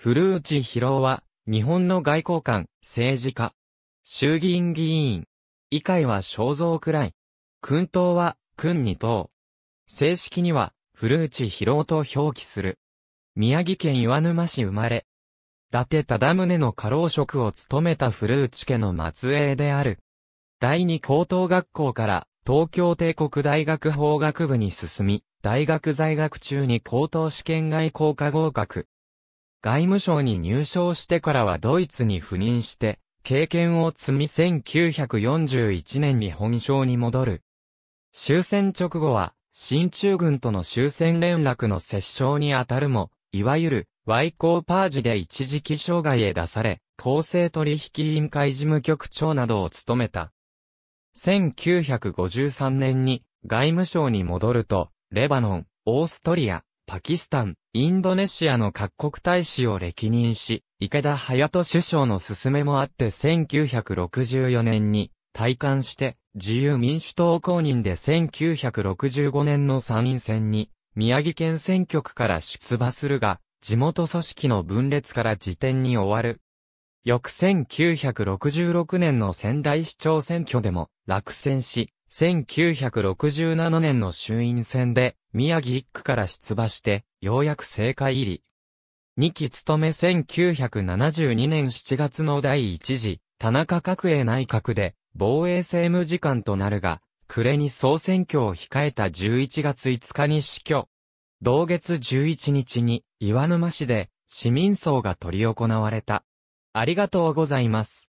古内博夫は、日本の外交官、政治家、衆議院議員、以会は肖像くらい、君党は、君に党。正式には、古内博夫と表記する。宮城県岩沼市生まれ。伊達忠宗の家老職を務めた古内家の末裔である。第二高等学校から、東京帝国大学法学部に進み、大学在学中に高等試験外校科合格。外務省に入省してからはドイツに赴任して、経験を積み1941年に本省に戻る。終戦直後は、新中軍との終戦連絡の折衝にあたるも、いわゆる、外交パージで一時期障害へ出され、公正取引委員会事務局長などを務めた。1953年に外務省に戻ると、レバノン、オーストリア、パキスタン、インドネシアの各国大使を歴任し、池田隼人首相の勧めもあって1964年に退官して自由民主党公認で1965年の参院選に宮城県選挙区から出馬するが、地元組織の分裂から辞典に終わる。翌1966年の仙台市長選挙でも落選し、1967年の衆院選で宮城一区から出馬して、ようやく政界入り。2期務め1972年7月の第1次、田中角栄内閣で、防衛政務次官となるが、暮れに総選挙を控えた11月5日に死去。同月11日に、岩沼市で、市民葬が執り行われた。ありがとうございます。